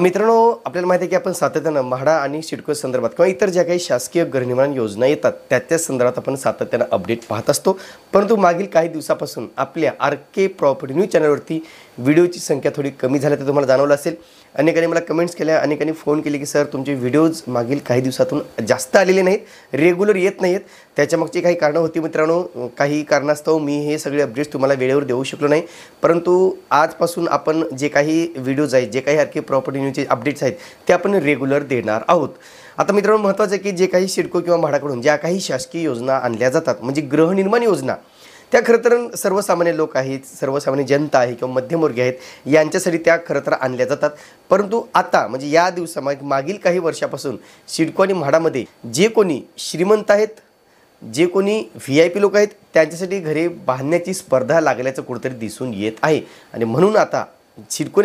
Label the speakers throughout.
Speaker 1: मित्रांनो आपल्याला माहिती आहे की आपण सातत्यानं म्हाडा आणि सिडको संदर्भात किंवा इतर ज्या काही शासकीय गृहनिर्माण योजना येतात त्या त्या संदर्भात आपण सातत्यानं अपडेट पाहत असतो परंतु मागील काही दिवसापासून आपल्या आर के प्रॉपर्टी न्यूज चॅनलवरती व्हिडिओची संख्या थोडी कमी तर तुम्हाला जाणवलं असेल अनेकांनी मला कमेंट्स केल्या अनेकांनी फोन केले की सर तुमचे व्हिडिओज मागील काही दिवसातून जास्त आलेले नाहीत रेग्युलर येत नाहीत त्याच्यामागची काही कारणं होती मित्रांनो काही कारणास्तव मी हे सगळे अपडेट्स तुम्हाला वेळेवर देऊ शकलो नाही परंतु आजपासून आपण जे काही व्हिडिओज आहेत जे काही सारखे प्रॉपर्टी न्यूजचे अपडेट्स आहेत ते आपण रेग्युलर देणार आहोत आता मित्रांनो महत्त्वाचं आहे की जे काही शिडको किंवा म्हाडाकडून ज्या काही शासकीय योजना आणल्या जातात म्हणजे गृहनिर्माण योजना त्या खरं तर सर्वसामान्य लोक आहेत सर्वसामान्य जनता आहे किंवा मध्यमवर्गीय आहेत यांच्यासाठी त्या खरं तर आणल्या जातात परंतु आता म्हणजे या दिवसा मागील काही वर्षापासून सिडको आणि म्हाडामध्ये जे कोणी श्रीमंत आहेत जे कोणी व्ही आय पी लोक आहेत त्यांच्यासाठी घरे बांधण्याची स्पर्धा लागल्याचं कुठेतरी दिसून येत आहे आणि म्हणून आता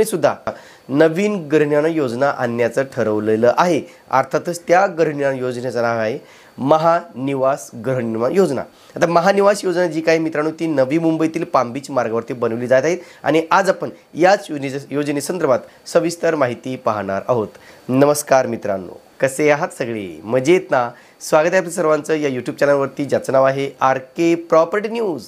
Speaker 1: सुद्धा नवीन गृहनिर्माण योजना आणण्याचं ठरवलेलं आहे अर्थातच त्या गृहनिर्माण योजनेचं नाव आहे महानिवास गृहनिर्माण योजना आता महानिवास योजना जी काही मित्रांनो ती नवी मुंबईतील पांबीच मार्गावरती बनवली जात आहे आणि आज आपण याच योजने योजनेसंदर्भात सविस्तर माहिती पाहणार आहोत नमस्कार मित्रांनो कसे आहात सगळे मजेत ना स्वागत आहे आपल्या सर्वांचं या यूट्यूब चॅनलवरती ज्याचं नाव आहे आर के प्रॉपर्टी न्यूज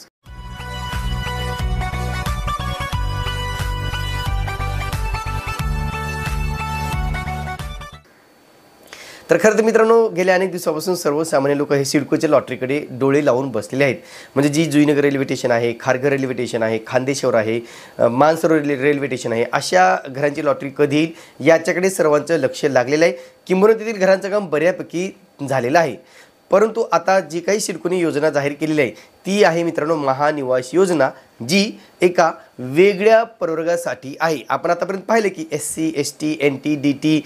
Speaker 1: तर खरं तर मित्रांनो गेल्या अनेक दिवसापासून सर्वसामान्य लोक हे सिडकोच्या लॉटरीकडे डोळे लावून बसलेले आहेत म्हणजे जी जुईनगर रेल्वे स्टेशन आहे खारघर रेल्वे स्टेशन आहे खांदेश्वर आहे मानसरो रेल्वे स्टेशन आहे अशा घरांची लॉटरी कधी येईल याच्याकडे सर्वांचं लक्ष लागलेलं आहे किंबहुना तेथील घरांचं काम बऱ्यापैकी झालेलं आहे परंतु आता जी काही सिडकोनी योजना जाहीर केलेली आहे ती आहे मित्रांनो महानिवास योजना जी एका वेगळ्या प्रवर्गासाठी आहे आपण आतापर्यंत पाहिलं की S C S T N T D T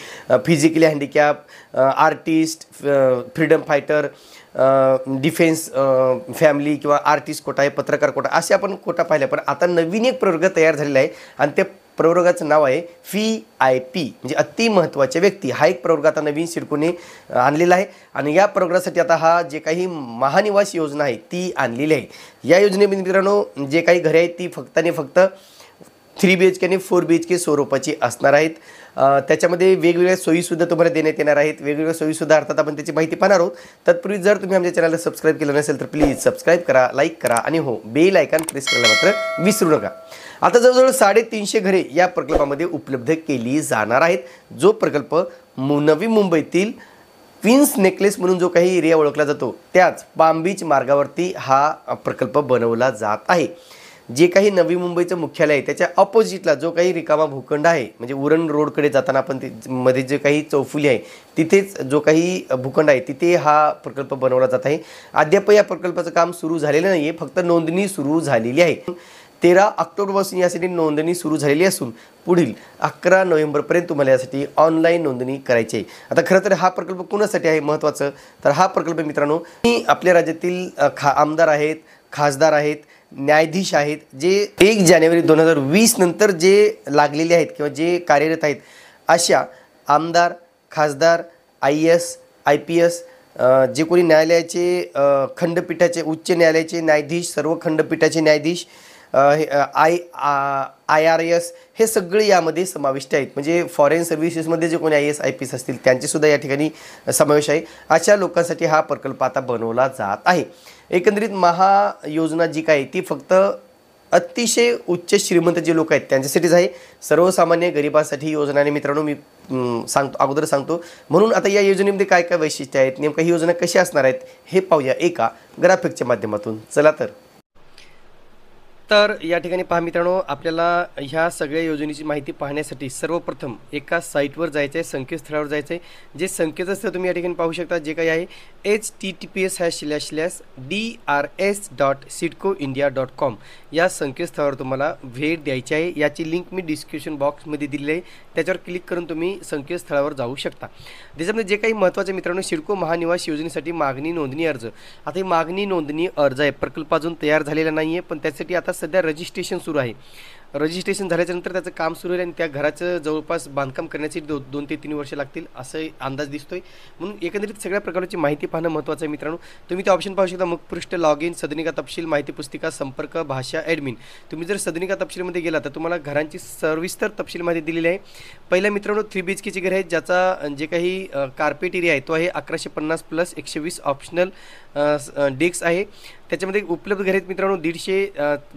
Speaker 1: physically handicap artist freedom fighter defence family किंवा आर्टिस्ट कोटा आहे पत्रकार कोटा असे आपण कोटा पाहिले पण आता नवीन एक प्रवर्ग तयार झालेला आहे आणि त्या प्रवर्गाचं नाव आहे फी आय पी म्हणजे अतिमहत्त्वाच्या व्यक्ती हा एक प्रवर्ग आता नवीन सिडकोने आणलेला आहे आणि या प्रवर्गासाठी आता हा जे काही महानिवास योजना आहे ती आणलेली आहे या योजनेमध्ये मित्रांनो जे काही घरे आहेत ती फक्त आणि फक्त थ्री बी एच के आणि फोर बी एच के स्वरूपाची असणार आहेत त्याच्यामध्ये वेगवेगळ्या सोयीसुद्धा तुम्हाला देण्यात येणार आहेत वेगवेगळ्या सोयीसुद्धा अर्थात आपण त्याची माहिती पाहणार आहोत तत्पूर्वी जर तुम्ही आमच्या चॅनलला सबस्क्राईब केलं नसेल तर प्लीज सबस्क्राईब करा लाईक करा आणि हो बेल आयकॉन प्रेस करायला मात्र विसरू नका आता जवळजवळ साडेतीनशे घरे या प्रकल्पामध्ये उपलब्ध केली जाणार आहेत जो प्रकल्प नवी मुंबईतील क्वीन्स नेकलेस म्हणून जो काही एरिया ओळखला जातो त्याच पाम बीच मार्गावरती हा प्रकल्प बनवला जात आहे जे काही नवी मुंबईचं मुख्यालय आहे त्याच्या ऑपोजिटला जो काही रिकामा भूखंड आहे म्हणजे उरण रोडकडे जाताना आपण ते मध्ये जे काही चौफुली आहे तिथेच जो काही भूखंड आहे तिथे हा प्रकल्प बनवला जात आहे अद्याप या प्रकल्पाचं काम सुरू झालेलं नाही आहे फक्त नोंदणी सुरू झालेली आहे तेरा ऑक्टोबरपासून यासाठी नोंदणी सुरू झालेली असून पुढील अकरा नोव्हेंबरपर्यंत तुम्हाला यासाठी ऑनलाईन नोंदणी करायची आहे आता खरं तर हा प्रकल्प कोणासाठी आहे महत्त्वाचं तर हा प्रकल्प मित्रांनो मी आपल्या राज्यातील खा आमदार आहेत खासदार आहेत न्यायाधीश आहेत जे एक जानेवारी दोन हजार वीस नंतर जे लागलेले आहेत किंवा जे कार्यरत आहेत अशा आमदार खासदार I S I P S जे कोणी न्यायालयाचे खंडपीठाचे उच्च न्यायालयाचे न्यायाधीश सर्व खंडपीठाचे न्यायाधीश आय आय आर एस हे सगळे यामध्ये समाविष्ट आहेत म्हणजे फॉरेन सर्व्हिसेसमध्ये जे कोणी I S I P S असतील त्यांचेसुद्धा या ठिकाणी समावेश आहे अशा लोकांसाठी हा प्रकल्प आता बनवला जात आहे एकंदरीत महायोजना जी काय ती फक्त अतिशय उच्च श्रीमंत जे लोक आहेत त्यांच्यासाठीच आहे सर्वसामान्य गरिबांसाठी योजना आणि मित्रांनो मी सांगतो अगोदर सांगतो म्हणून आता या योजनेमध्ये काय काय वैशिष्ट्य आहेत नेमकं ही योजना कशी असणार आहेत हे पाहूया एका ग्राफिकच्या माध्यमातून चला तर तर या ठिकाणी पहा मित्रांनो आपल्याला ह्या सगळ्या योजनेची माहिती पाहण्यासाठी सर्वप्रथम एका साईटवर जायचं आहे संकेतस्थळावर जायचं आहे जे संकेतस्थळ तुम्ही या ठिकाणी पाहू शकता जे काही आहे H T T P S hash slash D R S dot CIDCO India dot com या संकेतस्थळावर तुम्हाला भेट द्यायची आहे याची लिंक मी डिस्क्रिप्शन बॉक्समध्ये दिली आहे त्याच्यावर क्लिक करून तुम्ही संकेतस्थळावर जाऊ शकता त्याच्यामध्ये जे काही महत्त्वाचे मित्रांनो शिडको महानिवास योजनेसाठी मागणी नोंदणी अर्ज आता ही मागणी नोंदणी अर्ज आहे प्रकल्प अजून तयार झालेला नाही आहे पण त्यासाठी आता सध्या रजिस्ट्रेशन सुरू आहे रजिस्ट्रेशन झाल्याच्यानंतर त्याचं काम सुरू आहे आणि त्या घराचं जवळपास बांधकाम करण्यासाठी दो दोन ते तीन वर्ष लागतील असं अंदाज दिसतोय म्हणून एकंदरीत सगळ्या प्रकारची माहिती पाहणं महत्त्वाचं आहे मित्रांनो तुम्ही ते ऑप्शन पाहू शकता मुखपृष्ठ लॉग इन सदनिका तपशील माहिती पुस्तिका संपर्क भाषा ॲडमिन तुम्ही जर सदनिका तपशीलमध्ये गेला तर तुम्हाला घरांची सविस्तर तपशील माहिती दिलेली आहे पहिल्या मित्रांनो थ्री बी एच केचे घर आहेत ज्याचा जे काही कार्पेट एरिया आहे तो आहे अकराशे पन्नास प्लस एकशे वीस ऑप्शनल डेक्स आहे त्याच्यामध्ये उपलब्ध घर आहेत मित्रांनो दीडशे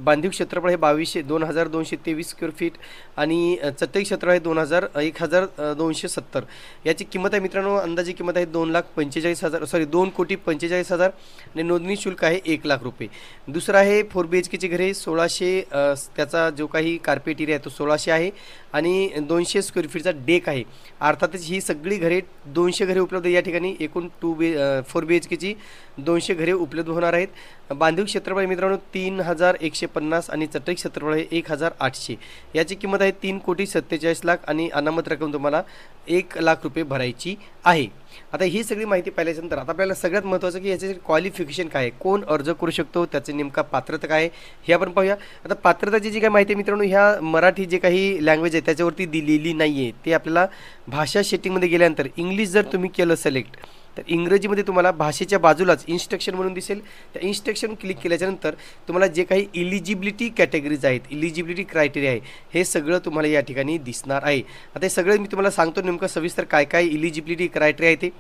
Speaker 1: बांधीव क्षेत्रफळ हे बावीसशे दोन हजार दोनशे तेवीस स्क्वेअर फीट आणि चट्टई क्षेत्रफळ आहे दोन हजार एक हजार दोनशे सत्तर याची किंमत आहे मित्रांनो अंदाजे किंमत आहे दोन लाख पंचेचाळीस हजार सॉरी दोन कोटी पंचेचाळीस हजार आणि नोंदणी शुल्क आहे एक लाख रुपये दुसरं आहे फोर बी एच केचे घरे सोळाशे त्याचा जो काही कार्पेट एरिया आहे तो सोळाशे आहे आणि दोनशे स्क्वेअर फीटचा डेक आहे अर्थातच ही सगळी घरे दोनशे घरे उपलब्ध या ठिकाणी एकूण two B four B H केची दोनशे घरे उपलब्ध होणार आहेत बांधीव क्षेत्रफळ मित्रांनो तीन हजार एकशे पन्नास आणि चटई क्षेत्रफळ आहे एक हजार आठशे याची किंमत आहे तीन कोटी सत्तेचाळीस लाख आणि अनामत रक्कम तुम्हाला एक लाख रुपये भरायची आहे आता ही सगळी माहिती पाहिल्यानंतर आता आपल्याला सगळ्यात महत्त्वाचं की याचे क्वालिफिकेशन काय आहे कोण अर्ज करू शकतो त्याचे नेमका पात्रता काय आहे हे आपण पाहूया आता पात्रताची जी काय माहिती मित्रांनो ह्या मराठी जे काही लँग्वेज आहे त्याच्यावरती दिलेली नाही आहे ते आपल्याला भाषा सेटिंगमध्ये गेल्यानंतर इंग्लिश जर तुम्ही केलं सिलेक्ट तर इंग्रजीमध्ये तुम्हाला भाषेच्या बाजूलाच इन्स्ट्रक्शन म्हणून दिसेल त्या इन्स्ट्रक्शन क्लिक केल्याच्यानंतर तुम्हाला जे काही इलिजिबिलिटी कॅटेगरीज आहेत इलिजिबिलिटी क्रायटेरिया आहे हे सगळं तुम्हाला या ठिकाणी दिसणार आहे आता हे सगळं मी तुम्हाला सांगतो नेमकं सविस्तर काय काय इलिजिबिलिटी क्रायटेरिया आहे ते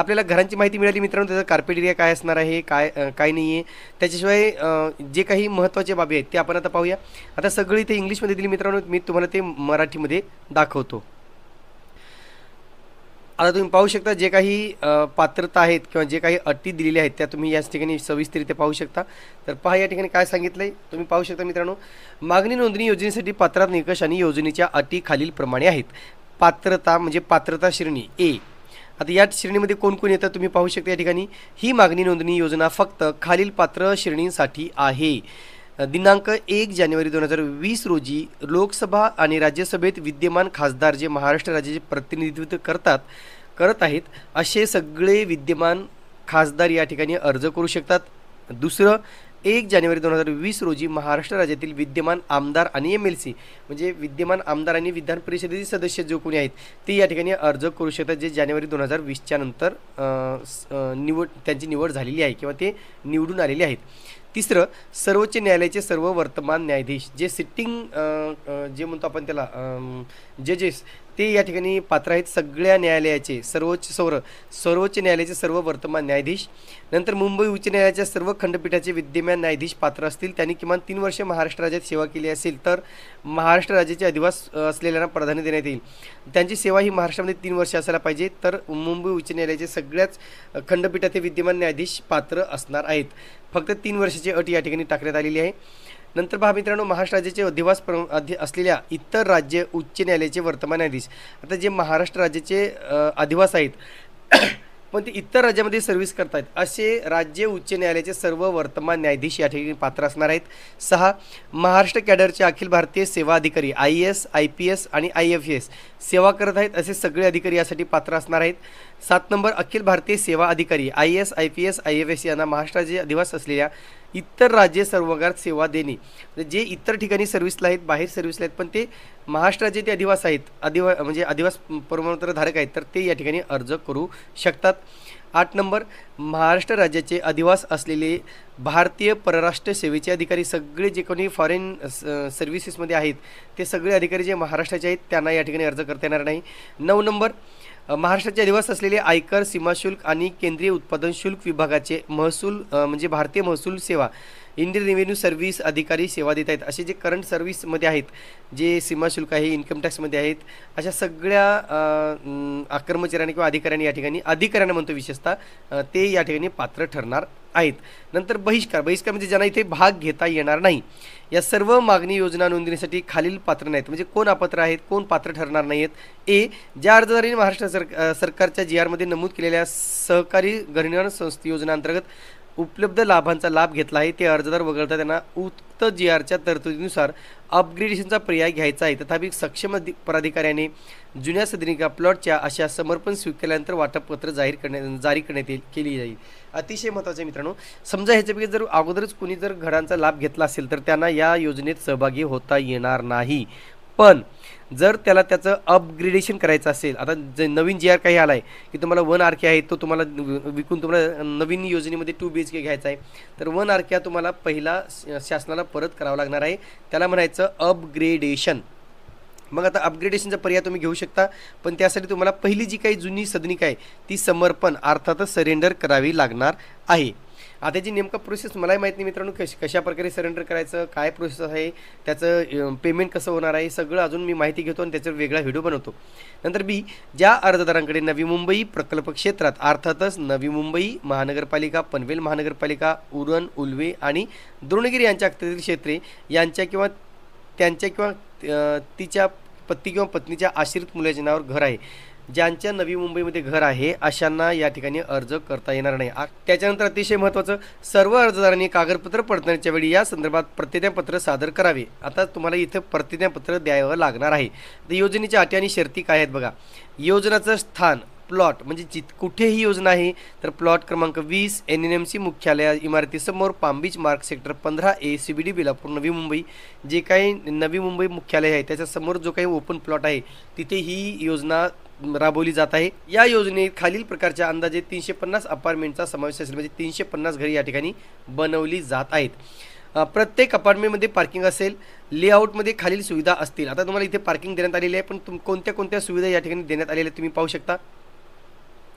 Speaker 1: आपल्याला घरांची माहिती मिळाली मित्रांनो त्याचा कार्पेट एरिया काय असणार आहे काय काय नाही आहे त्याच्याशिवाय जे काही महत्त्वाच्या बाबी आहेत ते आपण आता पाहूया आता सगळी ते इंग्लिशमध्ये दिली मित्रांनो मी तुम्हाला ते मराठीमध्ये दाखवतो आता तुम्ही पाहू शकता जे काही पात्रता आहेत किंवा जे काही अटी दिलेल्या आहेत त्या तुम्ही याच ठिकाणी सविस्तरित्या पाहू शकता तर पहा या ठिकाणी काय सांगितलं आहे तुम्ही पाहू शकता मित्रांनो मागणी नोंदणी योजनेसाठी पात्रात निकष आणि योजनेच्या अटी खालील प्रमाणे आहेत पात्रता म्हणजे पात्रता श्रेणी ए आता या श्रेणीमध्ये कोण कोण येतं तुम्ही पाहू शकता या ठिकाणी ही मागणी नोंदणी योजना फक्त खालील पात्र श्रेणींसाठी आहे दिनांक एक जानेवारी दोन हजार वीस रोजी लोकसभा आणि राज्यसभेत विद्यमान खासदार जे महाराष्ट्र राज्याचे प्रतिनिधित्व करतात करत आहेत असे सगळे विद्यमान खासदार या ठिकाणी अर्ज करू शकतात दुसरं एक जानेवारी दोन हजार वीस रोजी महाराष्ट्र राज्यातील विद्यमान आमदार आणि एम एल सी म्हणजे विद्यमान आमदार आणि विधान परिषदेचे सदस्य जो कोणी आहेत ते या ठिकाणी अर्ज करू शकतात जे जानेवारी दोन हजार वीसच्या नंतर निवड त्यांची निवड झालेली आहे किंवा ते निवडून आलेले आहेत तिसरं सर्वोच्च न्यायालयाचे सर्व वर्तमान न्यायाधीश जे सिटिंग जे म्हणतो आपण त्याला जजेस ते या ठिकाणी पात्र आहेत सगळ्या न्यायालयाचे सर्वोच्च सौर सर्वोच्च न्यायालयाचे सर्व वर्तमान न्यायाधीश नंतर मुंबई उच्च न्यायालयाच्या सर्व खंडपीठाचे विद्यमान न्यायाधीश पात्र असतील त्यांनी किमान तीन वर्ष महाराष्ट्र राज्यात सेवा केली असेल तर महाराष्ट्र राज्याचे अधिवास असलेल्यांना प्राधान्य देण्यात येईल त्यांची सेवा ही महाराष्ट्रामध्ये तीन वर्ष असायला पाहिजे तर मुंबई उच्च न्यायालयाचे सगळ्याच खंडपीठाचे विद्यमान न्यायाधीश पात्र असणार आहेत फक्त तीन वर्षाची अट या ठिकाणी टाकण्यात आलेली आहे नंतर पहा मित्रांनो महाराष्ट्र राज्याचे अधिवास अधि असलेल्या इतर राज्य उच्च न्यायालयाचे वर्तमान न्यायाधीश आता जे महाराष्ट्र राज्याचे अधिवास आहेत पण ते इतर राज्यामध्ये सर्व्हिस करत आहेत असे राज्य उच्च न्यायालयाचे सर्व वर्तमान न्यायाधीश या ठिकाणी पात्र असणार आहेत सहा महाराष्ट्र कॅडरचे अखिल भारतीय सेवा अधिकारी I S I P S आणि आय एफ एस सेवा करत आहेत असे सगळे अधिकारी यासाठी पात्र असणार आहेत सात नंबर अखिल भारतीय सेवा अधिकारी I S I P S I F S यांना महाराष्ट्राचे अधिवास असलेल्या इतर राज्य सर्वगार सेवा देणे म्हणजे जे इतर ठिकाणी सर्व्हिसला आहेत बाहेर सर्व्हिसला आहेत पण ते महाराष्ट्राचे ते अधिवास आहेत अधिवा म्हणजे अधिवास प्रमाणपत्रधारक आहेत तर ते या ठिकाणी अर्ज करू शकतात आठ नंबर महाराष्ट्र राज्याचे अधिवास असलेले भारतीय परराष्ट्र सेवेचे अधिकारी सगळे जे कोणी फॉरेन सर्व्हिसेसमध्ये आहेत ते सगळे अधिकारी जे महाराष्ट्राचे आहेत त्यांना या ठिकाणी अर्ज करता येणार नाही नऊ नंबर महाराष्ट्राचे दिवस असलेले आयकर सीमाशुल्क आणि केंद्रीय उत्पादन शुल्क विभागाचे महसूल म्हणजे भारतीय महसूल सेवा इंडियन रेव्हेन्यू सर्व्हिस अधिकारी सेवा देत आहेत असे जे करंट सर्व्हिसमध्ये आहेत जे सीमाशुल्क आहे इन्कम टॅक्समध्ये आहेत अशा सगळ्या कर्मचाऱ्यांनी किंवा अधिकाऱ्यांनी या ठिकाणी अधिकाऱ्यांना म्हणतो विशेषतः ते या ठिकाणी पात्र ठरणार आहेत नंतर बहिष्कार बहिष्कार म्हणजे ज्यांना इथे भाग घेता येणार नाही या सर्व मागणी योजना नोंदणीसाठी खालील पात्र नाहीत म्हणजे कोण अपात्र आहेत कोण पात्र ठरणार नाही आहेत ए ज्या अर्जदारांनी महाराष्ट्र सर सरकारच्या जी आरमध्ये नमूद केलेल्या सहकारी घडणीकरण संस्थे योजनेअंतर्गत उपलब्ध लाभांचा लाभ घेतला आहे ते अर्जदार वगळता त्यांना उक्त जी आरच्या तरतुदीनुसार अपग्रेडेशनचा पर्याय घ्यायचा आहे तथापि सक्षम पराधिकाऱ्याने जुन्या सदनिका प्लॉटच्या अशा समर्पण स्वीकारल्यानंतर वाटपपत्र जाहीर करण्यात जारी करण्यात येईल केली जाईल अतिशय महत्त्वाचं मित्रांनो समजा ह्याच्यापैकी जर अगोदरच कुणी जर घरांचा लाभ घेतला असेल तर त्यांना या योजनेत सहभागी होता येणार नाही पण जर त्याला त्याचं अपग्रेडेशन करायचं असेल आता जे नवीन जे आर काही आला आहे की तुम्हाला वन आर के आहे तो तुम्हाला विकून तुम्हाला नवीन योजनेमध्ये टू बी एच के घ्यायचा आहे तर वन आर के तुम्हाला पहिला शासनाला परत करावा लागणार आहे त्याला म्हणायचं अपग्रेडेशन मग आता अपग्रेडेशनचा पर्याय तुम्ही घेऊ शकता पण त्यासाठी तुम्हाला पहिली जी काही जुनी सदनिक आहे ती समर्पण अर्थातच सरेंडर करावी लागणार आहे आता जी नेमका प्रोसेस मलाही माहीत नाही मित्रांनो कश कशाप्रकारे सरेंडर करायचं काय प्रोसेस आहे त्याचं पेमेंट कसं होणार आहे सगळं अजून मी माहिती घेतो आणि त्याचा वेगळा व्हिडिओ बनवतो नंतर बी ज्या अर्जदारांकडे नवी मुंबई प्रकल्प क्षेत्रात अर्थातच नवी मुंबई महानगरपालिका पनवेल महानगरपालिका उरण उलवे आणि द्रोणगिरी यांच्या अखत्यातील क्षेत्रे यांच्या किंवा त्यांच्या किंवा तिच्या पती किंवा पत्नीच्या आश्रित मुलाच्या नावावर घर आहे ज्यांच्या नवी मुंबईमध्ये घर आहे अशांना या ठिकाणी अर्ज करता येणार नाही त्याच्यानंतर अतिशय महत्त्वाचं सर्व अर्जदारांनी कागदपत्र पडताळण्याच्या वेळी या संदर्भात प्रतिज्ञापत्र सादर करावे आता तुम्हाला इथं प्रतिज्ञापत्र द्यावं लागणार आहे तर योजनेच्या अटी आणि शर्ती काय आहेत बघा योजनाचं स्थान प्लॉट म्हणजे जित कुठेही योजना आहे तर प्लॉट क्रमांक वीस एन एन एम सी मुख्यालय इमारतीसमोर पामबीच मार्क सेक्टर पंधरा ए सी बी डी बिलापूर नवी मुंबई जे काही नवी मुंबई मुख्यालय आहे त्याच्यासमोर जो काही ओपन प्लॉट आहे तिथे ही योजना राबवली जात आहे या योजनेत खालील प्रकारच्या अंदाजे तीनशे पन्नास अपार्टमेंटचा समावेश असेल म्हणजे तीनशे पन्नास घरी या ठिकाणी बनवली जात आहेत प्रत्येक अपार्टमेंटमध्ये पार्किंग असेल लेआउटमध्ये खालील सुविधा असतील आता तुम्हाला इथे पार्किंग देण्यात आलेली आहे पण तुम कोणत्या कोणत्या सुविधा या ठिकाणी देण्यात आलेल्या तुम्ही पाहू शकता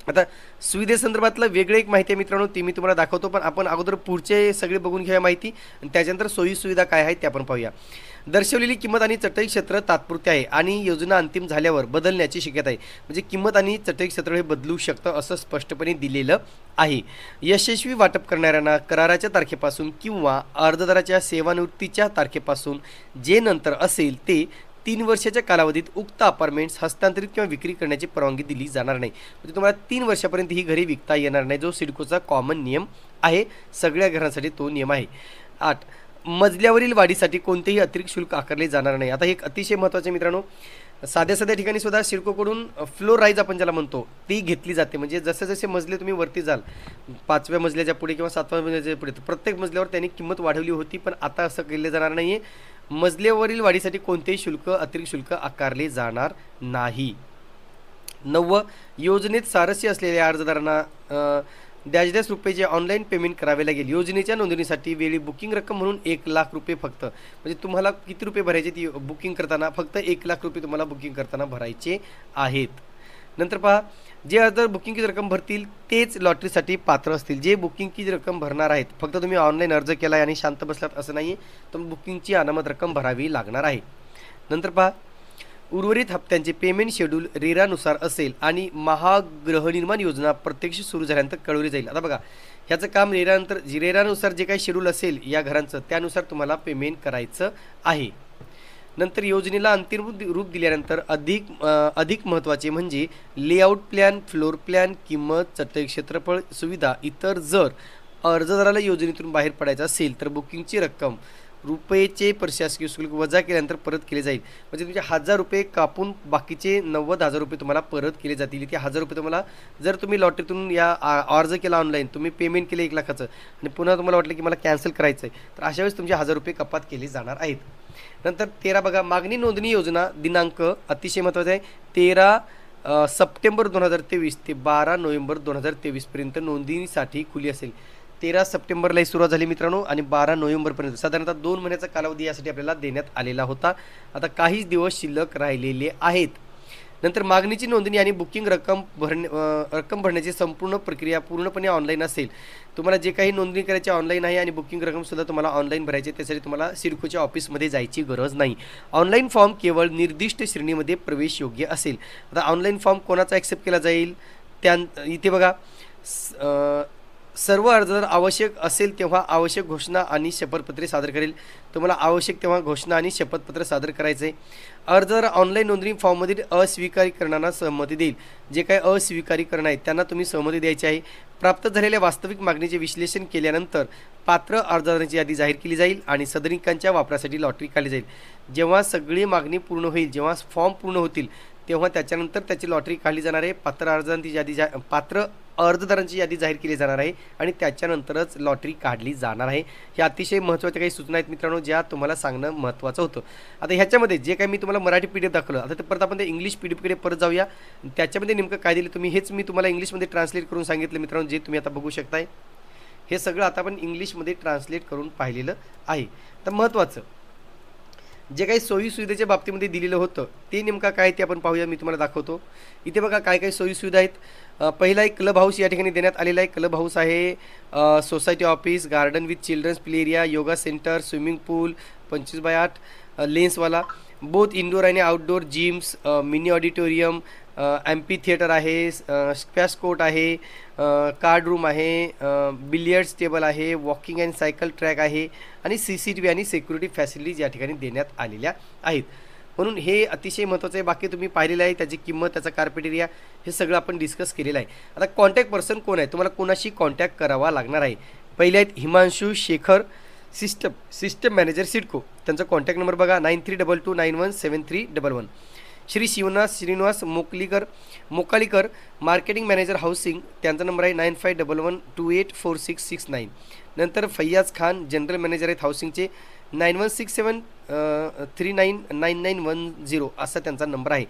Speaker 1: आता सुविधेसंदर्भातलं वेगळे एक माहिती आहे मित्रांनो ती मी तुम्हाला दाखवतो पण आपण अगोदर पुढचे सगळे बघून घ्या माहिती आणि त्याच्यानंतर सोयी सुविधा काय आहेत ते आपण पाहूया दर्शवलेली किंमत आणि चटई क्षेत्र तात्पुरते आहे आणि योजना अंतिम झाल्यावर बदलण्याची शक्यता आहे म्हणजे किंमत आणि चटई क्षेत्र हे बदलू शकतं असं स्पष्टपणे दिलेलं आहे यशस्वी वाटप करणाऱ्यांना कराराच्या तारखेपासून किंवा अर्धदराच्या सेवानिवृत्तीच्या तारखेपासून जे नंतर असेल ते तीन वर्षाच्या कालावधीत उक्त अपार्टमेंट्स हस्तांतरित किंवा विक्री करण्याची परवानगी दिली जाणार नाही म्हणजे तुम्हाला तीन वर्षापर्यंत ही घरे विकता येणार नाही जो सिडकोचा कॉमन नियम आहे सगळ्या घरांसाठी तो नियम आहे आठ मजल्यावरील वाढीसाठी कोणतेही अतिरिक्त शुल्क आकारले जाणार नाही आता एक अतिशय महत्त्वाचे मित्रांनो साध्या साध्या ठिकाणी सुद्धा सिडकोकडून फ्लोर राईज आपण ज्याला म्हणतो ती घेतली जाते म्हणजे जसे जसे मजले तुम्ही वरती जाल पाचव्या मजल्याच्या पुढे किंवा सातव्या मजल्याच्या पुढे प्रत्येक मजल्यावर त्यांनी किंमत वाढवली होती पण आता असं केलं जाणार नाही आहे मजलेवरील वाढीसाठी कोणतेही शुल्क अतिरिक्त शुल्क आकारले जाणार नाही नववं योजनेत सारस्य असलेल्या अर्जदारांना दॅश रुपये जे ऑनलाईन पेमेंट करावे लागेल योजनेच्या नोंदणीसाठी वेळी बुकिंग रक्कम म्हणून एक लाख रुपये फक्त म्हणजे तुम्हाला किती रुपये भरायचे ती बुकिंग करताना फक्त एक लाख रुपये तुम्हाला बुकिंग करताना भरायचे आहेत नंतर पहा जे अर्ज बुकिंगची रक्कम भरतील तेच लॉटरीसाठी पात्र असतील जे बुकिंगची रक्कम भरणार आहेत फक्त तुम्ही ऑनलाईन अर्ज केला आहे आणि शांत बसलात असं नाही तर बुकिंगची अनामत रक्कम भरावी लागणार आहे नंतर पहा उर्वरित हप्त्यांचे पेमेंट शेड्यूल रेरानुसार असेल आणि महागृहनिर्माण योजना प्रत्यक्ष सुरू झाल्यानंतर कळवली जाईल आता बघा ह्याचं काम रेरानंतर रेरानुसार जे काही शेड्यूल असेल या घरांचं त्यानुसार तुम्हाला पेमेंट करायचं आहे नंतर योजनेला अंतिम रूप दिल्यानंतर अधिक अधिक महत्त्वाचे म्हणजे लेआउट प्लॅन फ्लोर प्लॅन किंमत चटई क्षेत्रफळ सुविधा इतर जर अर्जदाराला योजनेतून बाहेर पडायचं असेल तर बुकिंगची रक्कम रुपयेचे प्रशासकीय शुल्क वजा केल्यानंतर परत केले जाईल म्हणजे तुमचे हजार रुपये कापून बाकीचे नव्वद हजार रुपये तुम्हाला परत केले जातील ते हजार रुपये तुम्हाला जर तुम्ही लॉटरीतून या अर्ज केला ऑनलाईन तुम्ही पेमेंट केले एक लाखाचं आणि पुन्हा तुम्हाला वाटलं की मला कॅन्सल करायचं आहे तर अशा वेळेस तुमचे हजार रुपये कपात केले जाणार आहेत नंतर तेरा बघा मागणी नोंदणी योजना दिनांक अतिशय महत्त्वाचा आहे तेरा सप्टेंबर दोन हजार तेवीस ते बारा नोव्हेंबर दोन हजार तेवीसपर्यंत नोंदणीसाठी खुली असेल तेरा सप्टेंबरलाही सुरुवात झाली मित्रांनो आणि बारा नोव्हेंबरपर्यंत साधारणतः दोन महिन्याचा कालावधी यासाठी आपल्याला देण्यात आलेला होता आता काहीच दिवस शिल्लक राहिलेले आहेत नंतर मागणीची नोंदणी आणि बुकिंग रक्कम भरणे रक्कम भरण्याची संपूर्ण प्रक्रिया पूर्णपणे ऑनलाईन असेल तुम्हाला जे काही नोंदणी करायची ऑनलाईन आहे आणि बुकिंग रक्कमसुद्धा तुम्हाला ऑनलाईन भरायची त्यासाठी तुम्हाला सिडकोच्या ऑफिसमध्ये जायची गरज नाही ऑनलाईन फॉर्म केवळ निर्दिष्ट श्रेणीमध्ये प्रवेश योग्य असेल आता ऑनलाईन फॉर्म कोणाचा ॲक्सेप्ट केला जाईल त्यां इथे बघा सर्व अर्जदार आवश्यक असेल तेव्हा आवश्यक घोषणा आणि शपथपत्रे सादर करेल तुम्हाला आवश्यक तेव्हा घोषणा आणि शपथपत्र सादर करायचे अर्जदार ऑनलाईन नोंदणी फॉर्ममधील अस्वीकारीकरणांना सहमती देईल जे काही अस्वीकारीकरण आहेत त्यांना तुम्ही सहमती द्यायची आहे प्राप्त झालेल्या वास्तविक मागणीचे विश्लेषण केल्यानंतर पात्र अर्जदारांची यादी जाहीर केली जाईल आणि सदनिकांच्या वापरासाठी लॉटरी काढली जाईल जेव्हा सगळी मागणी पूर्ण होईल जेव्हा फॉर्म पूर्ण होतील तेव्हा त्याच्यानंतर त्याची लॉटरी काढली जाणार आहे पात्र अर्जांची यादी जा पात्र अर्जदारांची यादी जाहीर केली जाणार आहे आणि त्याच्यानंतरच लॉटरी काढली जाणार आहे ह्या अतिशय महत्त्वाच्या काही सूचना आहेत मित्रांनो ज्या तुम्हाला सांगणं महत्त्वाचं होतं आता ह्याच्यामध्ये जे काही मी तुम्हाला मराठी पी दाखवलं आता ते परत आपण ते इंग्लिश पी डी परत जाऊया त्याच्यामध्ये नेमकं काय दिलं तुम्ही हेच मी तुम्हाला इंग्लिशमध्ये ट्रान्सलेट करून सांगितलं मित्रांनो जे तुम्ही आता बघू शकताय हे सगळं आता आपण इंग्लिशमध्ये ट्रान्सलेट करून पाहिलेलं आहे तर महत्त्वाचं जे काही सोयीसुविधेच्या बाबतीमध्ये दिलेलं होतं ते नेमका काय ते आपण पाहूया मी तुम्हाला दाखवतो इथे बघा काय सोयी सोयीसुविधा आहेत पहिला एक क्लब हाऊस या ठिकाणी देण्यात आलेला आहे क्लब हाऊस आहे society office garden with children's play area yoga centre swimming pool पंचवीस बाय आठ लेन्सवाला बोथ इंडोर आणि outdoor gyms mini auditorium amphitheatre आहे स्क्वॅश कोर्ट आहे कार्ड रूम आहे बिलियर्ड्स टेबल आहे वॉकिंग अँड सायकल ट्रॅक आहे आणि सी सी टी व्ही आणि सिक्युरिटी फॅसिलिटीज या ठिकाणी देण्यात आलेल्या आहेत म्हणून हे अतिशय महत्त्वाचं आहे बाकी तुम्ही पाहिलेलं आहे त्याची किंमत त्याचा कार्पेटेरिया हे सगळं आपण डिस्कस केलेलं आहे आता कॉन्टॅक्ट पर्सन कोण आहे तुम्हाला कोणाशी कॉन्टॅक्ट करावा लागणार आहे पहिले आहेत Himanshu Shekhar system system manager CIDCO त्यांचा कॉन्टॅक्ट नंबर बघा nine three double two nine one seven three double one Shri Shivnath Srinivas Mokalikar Mokalikar marketing manager housing त्यांचा नंबर आहे nine five double one two eight four six six nine नंतर फैयाज खान जनरल मॅनेजर आहेत हाऊसिंगचे nine one six seven three nine nine nine one zero असा त्यांचा number आहे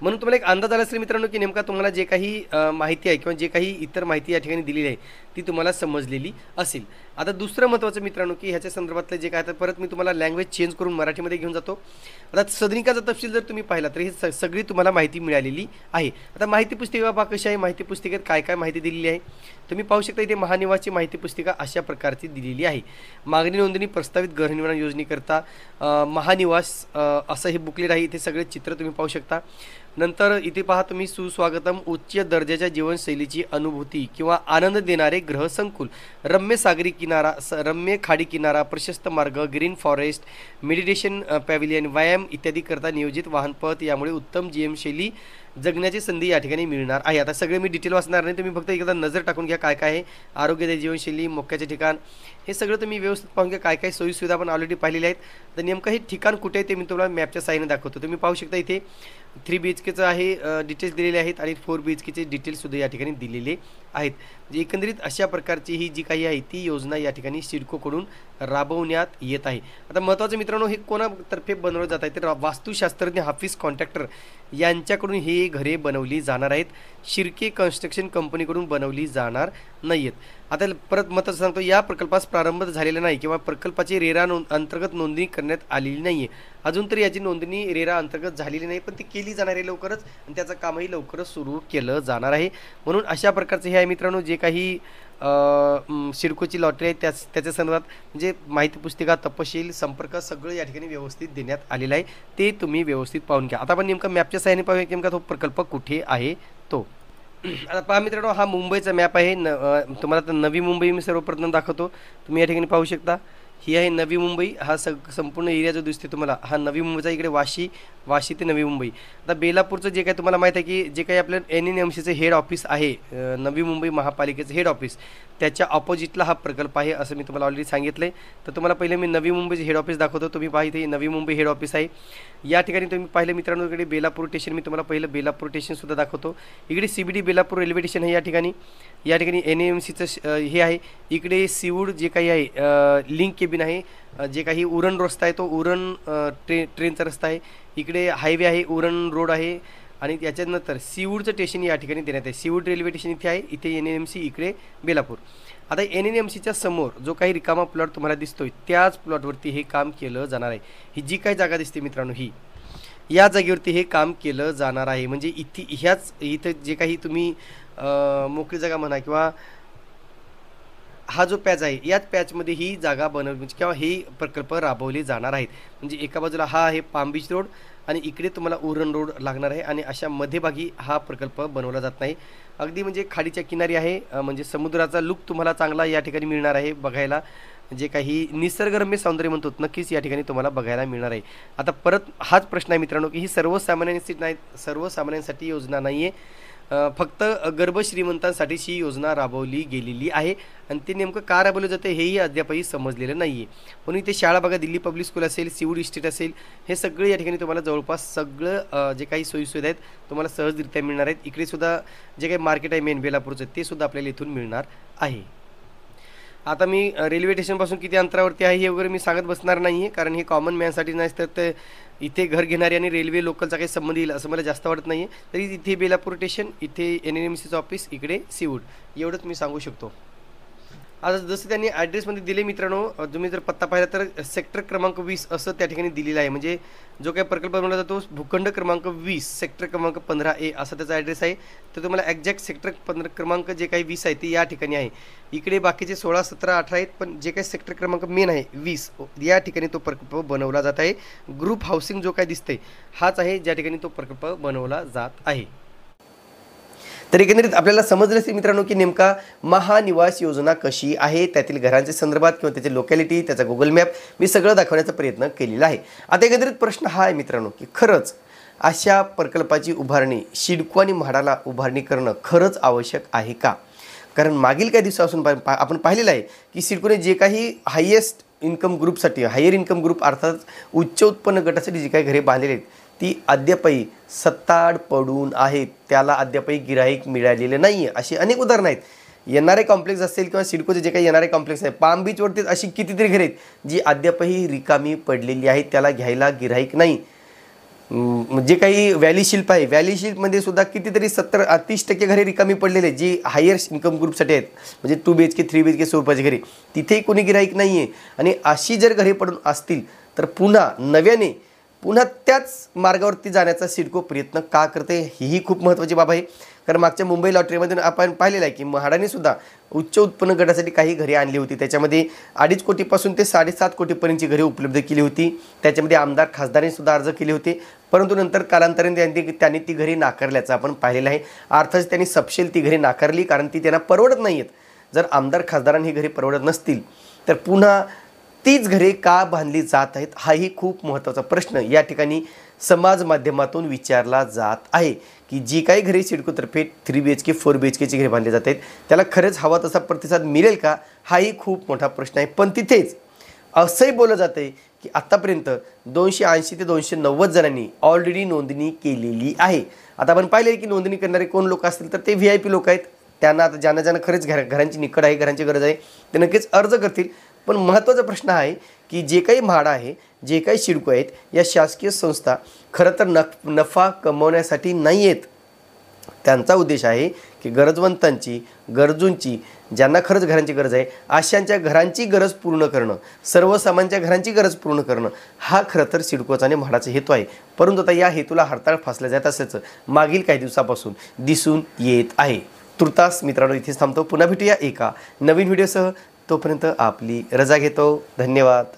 Speaker 1: म्हणून तुम्हाला एक अंदाज आला असेल मित्रांनो की नेमका तुम्हाला जे काही माहिती आहे किंवा जे काही इतर माहिती या ठिकाणी दिलेली आहे ती तुम्हाला समजलेली असेल आता दुसरं महत्त्वाचं मित्रांनो की ह्याच्या संदर्भातले जे काय तर परत मी तुम्हाला लँग्वेज चेंज करून मराठीमध्ये घेऊन जातो आता सदनिकाचा तपशील जर तुम्ही पाहिला तर ही सगळी तुम्हाला माहिती मिळालेली आहे आता माहिती पुस्तिका पहा कशी आहे माहिती पुस्तिकेत काय काय माहिती दिलेली आहे तुम्ही पाहू शकता इथे महानिवासची माहिती पुस्तिका अशा प्रकारची दिलेली आहे मागणी नोंदणी प्रस्तावित गृहनिर्माण योजनेकरता महानिवास असं हे बुकलेट आहे इथे सगळे चित्र तुम्ही पाहू शकता नंतर इथे पहा तुम्ही सुस्वागतम उच्च दर्जाच्या जीवनशैलीची अनुभूती किंवा आनंद देणारे ग्रहसंकुल रम्य सागरी किनारा रम्य खाडी किनारा प्रशस्त मार्ग ग्रीन फॉरेस्ट मेडिटेशन पॅव्हिलियन व्यायाम करता नियोजित वाहनपथ यामुळे उत्तम जीएम शैली जगण्याची संधी या ठिकाणी मिळणार आहे आता सगळे मी डिटेल वाचणार नाही तुम्ही फक्त एकदा नजर टाकून घ्या काय काय आहे आरोग्यदायी जीवनशैली मोक्याचे ठिकाण हे सगळं तुम्ही व्यवस्थित पाहून घ्या काय काय सुविधा पण ऑलरेडी पाहिलेल्या आहेत तर नेमकं हे ठिकाण कुठे आहे ते मी तुम्हाला मॅपच्या साहाय्याने दाखवतो तुम्ही पाहू शकता इथे थ्री बी एच केचं आहे डिटेल्स दिलेले आहेत आणि फोर बी एच केचे डिटेल्ससुद्धा या ठिकाणी दिलेले आहेत म्हणजे एकंदरीत अशा प्रकारची ही जी काही आहे ती योजना या ठिकाणी सिडकोकडून राबवण्यात येत आहे आता महत्त्वाचं मित्रांनो हे कोणातर्फे बनवलं जात आहे तर वास्तुशास्त्रज्ञ हाफिज कॉन्ट्रॅक्टर यांच्याकडून ही घरे बनवली जाणार आहेत शिर्के कन्स्ट्रक्शन कंपनीकडून बनवली जाणार नाही आहेत आता परत मत सांगतो या प्रकल्पास प्रारंभ झालेला नाही किंवा प्रकल्पाची रेरा नोंद अंतर्गत नोंदणी करण्यात आलेली नाही आहे अजून तरी याची नोंदणी रेरा अंतर्गत झालेली नाही पण ती केली जाणार आहे लवकरच आणि त्याचं कामही लवकरच सुरू केलं जाणार आहे म्हणून अशा प्रकारचे हे आहे मित्रांनो जे काही शिरकोची लॉटरी आहे त्याच त्याच्या संदर्भात म्हणजे माहिती पुस्तिका तपशील संपर्क सगळं या ठिकाणी व्यवस्थित देण्यात आलेलं आहे ते तुम्ही व्यवस्थित पाहून घ्या आता आपण नेमका मॅपच्या साह्याने पाहूया नेमका तो प्रकल्प कुठे आहे तो आता पहा मित्रांनो हा मुंबईचा मॅप आहे न तुम्हाला तर नवी मुंबई मी सर्वप्रथम दाखवतो तुम्ही या ठिकाणी पाहू शकता ही आहे नवी मुंबई हा स संपूर्ण एरिया जो दिसते तुम्हाला हा नवी मुंबईचा इकडे वाशी वाशी ते नवी मुंबई आता बेलापूरचं जे काय तुम्हाला माहीत आहे की जे काही आपलं एन एन एम सीचं हेड ऑफिस आहे नवी मुंबई महापालिकेचं हेड ऑफिस त्याच्या ऑपोजिटला हा प्रकल्प आहे असं मी तुम्हाला ऑलरेडी सांगितलं आहे तर तुम्हाला पहिले मी नवी मुंबईचे हेड ऑफिस दाखवतो तुम्ही पाहिजे इथे नवी मुंबई हेड ऑफिस आहे या ठिकाणी तुम्ही पाहिलं मित्रांनो इकडे बेलापूर स्टेशन मी तुम्हाला पहिलं बेलापूर स्टेशनसुद्धा दाखवतो इकडे C B D Belapur railway station आहे या ठिकाणी या ठिकाणी एन एम सीचं हे आहे इकडे सिवूड जे काही आहे लिंक आहे जे काही उरण रस्ता आहे तो उरण ट्रे ट्रेनचा रस्ता आहे इकडे हायवे आहे उरण रोड आहे आणि त्याच्यानंतर सिवूडचं स्टेशन या ठिकाणी देण्यात आहे सिवूड रेल्वे स्टेशन इथे आहे इथे एन इकडे बेलापूर आता एन एन एम सीच्या समोर जो काही रिकामा प्लॉट तुम्हाला दिसतोय त्याच प्लॉटवरती हे काम केलं जाणार आहे ही जी काही जागा दिसते मित्रांनो ही या जागेवरती हे काम केलं जाणार आहे म्हणजे इथे ह्याच इथं जे काही तुम्ही मोकळी जागा म्हणा किंवा हा जो पॅच आहे याच पॅचमध्ये ही जागा बनव म्हणजे किंवा हे प्रकल्प राबवले जाणार आहेत म्हणजे एका बाजूला हा आहे पामबीच रोड आणि इकडे तुम्हाला उरण रोड लागणार आहे आणि अशा मध्यभागी हा प्रकल्प बनवला जात नाही अगदी म्हणजे खाडीच्या किनारी आहे म्हणजे समुद्राचा लुक तुम्हाला चांगला या ठिकाणी मिळणार आहे बघायला जे काही निसर्गरम्य सौंदर्य म्हणतो नक्कीच या ठिकाणी तुम्हाला बघायला मिळणार आहे आता परत हाच प्रश्न आहे मित्रांनो की ही सर्वसामान्यांसाठी नाही सर्वसामान्यांसाठी योजना नाही आहे फक्त श्रीमंतांसाठी ही योजना राबवली गेलेली आहे आणि ते नेमकं का राबवलं जातं हेही अद्यापही समजलेलं नाही आहे म्हणून इथे शाळा बघा दिल्ली पब्लिक स्कूल असेल सिवूड इस्टेट असेल हे सगळे या ठिकाणी तुम्हाला जवळपास सगळं जे काही सोयीसुविधा आहेत तुम्हाला सहजरित्या मिळणार आहेत इकडे सुद्धा जे काही मार्केट आहे मेन बेलापूरचं ते सुद्धा आपल्याला इथून मिळणार आहे आता मी रेल्वे स्टेशनपासून किती अंतरावरती आहे हे वगैरे मी सांगत बसणार नाही आहे कारण हे कॉमन मॅनसाठी नाही तर ते इथे घर घेणारे आणि रेल्वे लोकलचा काही संबंध येईल असं मला जास्त वाटत नाही तरी इथे बेलापूर स्टेशन इथे एन एन एम सीचं ऑफिस इकडे सीवूड एवढंच मी सांगू शकतो आता जसं त्यांनी ॲड्रेसमध्ये दिले मित्रांनो तुम्ही जर पत्ता पाहिला तर सेक्टर क्रमांक वीस असं त्या ठिकाणी दिलेलं आहे म्हणजे जो काही प्रकल्प बनवला जातो भूखंड क्रमांक वीस सेक्टर क्रमांक पंधरा ए असा त्याचा ॲड्रेस आहे तर तुम्हाला ॲक्झॅक्ट सेक्टर पंधरा क्रमांक जे काही वीस आहे ते या ठिकाणी आहे इकडे बाकीचे सोळा सतरा अठरा आहेत पण जे काही सेक्टर क्रमांक मेन आहे वीस या ठिकाणी तो प्रकल्प बनवला जात आहे ग्रुप हाऊसिंग जो काही दिसतंय हाच आहे ज्या ठिकाणी तो प्रकल्प बनवला जात आहे तर एकंदरीत आपल्याला समजलं असेल मित्रांनो की नेमका महानिवास योजना कशी आहे त्यातील घरांच्या संदर्भात किंवा त्याची लोकॅलिटी त्याचा गुगल मॅप मी सगळं दाखवण्याचा प्रयत्न केलेला आहे आता एकंदरीत प्रश्न हा आहे मित्रांनो की खरंच अशा प्रकल्पाची उभारणी शिडको आणि म्हाडाला उभारणी करणं खरंच आवश्यक आहे का कारण मागील काही दिवसापासून आपण पाहिलेलं आहे की सिडकोने जे काही हायेस्ट इन्कम ग्रुपसाठी हायर इन्कम ग्रुप अर्थात उच्च उत्पन्न गटासाठी जी काही घरे बांधलेले आहेत ती अद्यापही सत्ताड पडून आहे त्याला अद्यापही गिराईक मिळालेले नाही आहे अशी अनेक उदाहरणं आहेत येणारे कॉम्प्लेक्स असेल किंवा सिडकोचे जे काही येणारे कॉम्प्लेक्स आहे पाम बीचवरती अशी कितीतरी घरे आहेत जी अद्यापही रिकामी पडलेली आहेत त्याला घ्यायला गिराईक नाही जे काही व्हॅली शिल्प आहे व्हॅली शिल्पमध्ये सुद्धा कितीतरी सत्तर तीस टक्के घरे रिकामी पडलेले जी हायर इन्कम ग्रुपसाठी आहेत म्हणजे two B H K three B H K स्वरूपाची घरे तिथेही कोणी गिराईक नाही आहे आणि अशी जर घरे पडून असतील तर पुन्हा नव्याने पुन्हा त्याच मार्गावरती जाण्याचा सिडको प्रयत्न का करते हीही खूप महत्त्वाची बाब आहे कारण मागच्या मुंबई लॉटरीमधून आपण पाहिलेलं आहे की म्हाडानेसुद्धा उच्च उत्पन्न गटासाठी काही घरे आणली होती त्याच्यामध्ये अडीच कोटीपासून ते साडेसात कोटीपर्यंतची घरे उपलब्ध केली होती त्याच्यामध्ये आमदार सुद्धा अर्ज केले होते परंतु नंतर कालांतराने त्यांनी त्यांनी ती घरे नाकारल्याचं आपण पाहिलेलं आहे अर्थाच त्यांनी सपशेल ती घरे नाकारली कारण ती त्यांना परवडत नाही आहेत जर आमदार खासदारांनी ही घरे परवडत नसतील तर पुन्हा तीच घरे का बांधली जात आहेत हाही खूप महत्त्वाचा प्रश्न या ठिकाणी समाज माध्यमातून विचारला जात आहे की जी काही घरे सिडकोतर्फे three B H K four B H केची घरे बांधली जात आहेत त्याला खरंच हवा तसा प्रतिसाद मिळेल का हाही खूप मोठा प्रश्न आहे पण तिथेच असंही बोललं जातं आहे की आत्तापर्यंत दोनशे ऐंशी ते दोनशे नव्वद जणांनी ऑलरेडी नोंदणी केलेली आहे आता आपण पाहिले की नोंदणी करणारे कोण लोक असतील तर ते व्ही आय पी लोक आहेत त्यांना आता ज्यांना ज्यांना खरंच घर घरांची निकड आहे घरांची गरज आहे ते नक्कीच अर्ज करतील पण महत्त्वाचा प्रश्न आहे की जे काही म्हाड आहे जे काही शिडको आहेत या शासकीय संस्था खरं तर नफ नफा कमवण्यासाठी नाही आहेत त्यांचा उद्देश आहे की गरजवंतांची गरजूंची ज्यांना खरंच घरांची गरज आहे अशांच्या घरांची गरज पूर्ण करणं सर्वसामान्यांच्या घरांची गरज पूर्ण करणं हा खरं तर सिडकोचा आणि म्हाडाचा हेतू आहे परंतु आता या हेतूला हरताळ फासल्या जात असल्याचं मागील काही दिवसापासून दिसून येत आहे तुर्तास मित्रांनो इथेच थांबतो पुन्हा भेटूया एका नवीन व्हिडिओसह तोपर्यंत आपली रजा घेतो धन्यवाद